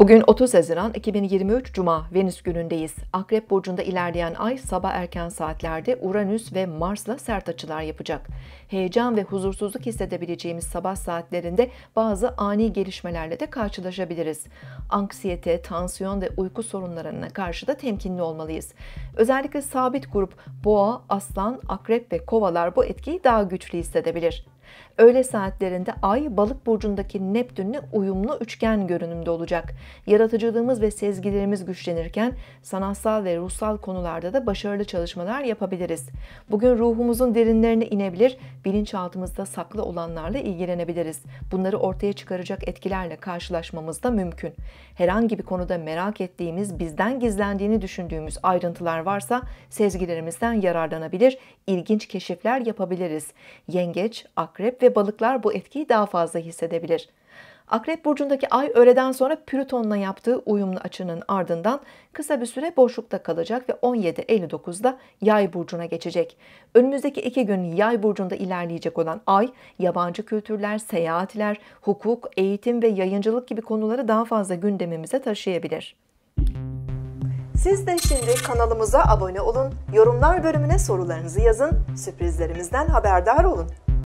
Bugün 30 Haziran 2023 Cuma Venüs günündeyiz. Akrep burcunda ilerleyen ay sabah erken saatlerde Uranüs ve Mars'la sert açılar yapacak. Heyecan ve huzursuzluk hissedebileceğimiz sabah saatlerinde bazı ani gelişmelerle de karşılaşabiliriz. Anksiyete, tansiyon ve uyku sorunlarına karşı da temkinli olmalıyız. Özellikle sabit grup Boğa, Aslan, Akrep ve Kovalar bu etkiyi daha güçlü hissedebilir. Öğle saatlerinde Ay balık burcundaki Neptün'le uyumlu üçgen görünümde olacak yaratıcılığımız ve sezgilerimiz güçlenirken sanatsal ve ruhsal konularda da başarılı çalışmalar yapabiliriz. Bugün ruhumuzun derinlerine inebilir, bilinçaltımızda saklı olanlarla ilgilenebiliriz. Bunları ortaya çıkaracak etkilerle karşılaşmamız da mümkün. Herhangi bir konuda merak ettiğimiz, bizden gizlendiğini düşündüğümüz ayrıntılar varsa sezgilerimizden yararlanabilir, ilginç keşifler yapabiliriz. Yengeç, akrep ve balıklar bu etkiyi daha fazla hissedebilir. Akrep burcundaki ay öğleden sonra Plüton'la yaptığı uyumlu açının ardından kısa bir süre boşlukta kalacak ve 17.59'da Yay burcuna geçecek. Önümüzdeki iki gün Yay burcunda ilerleyecek olan ay yabancı kültürler, seyahatler, hukuk, eğitim ve yayıncılık gibi konuları daha fazla gündemimize taşıyabilir. Siz de şimdi kanalımıza abone olun, yorumlar bölümüne sorularınızı yazın, sürprizlerimizden haberdar olun.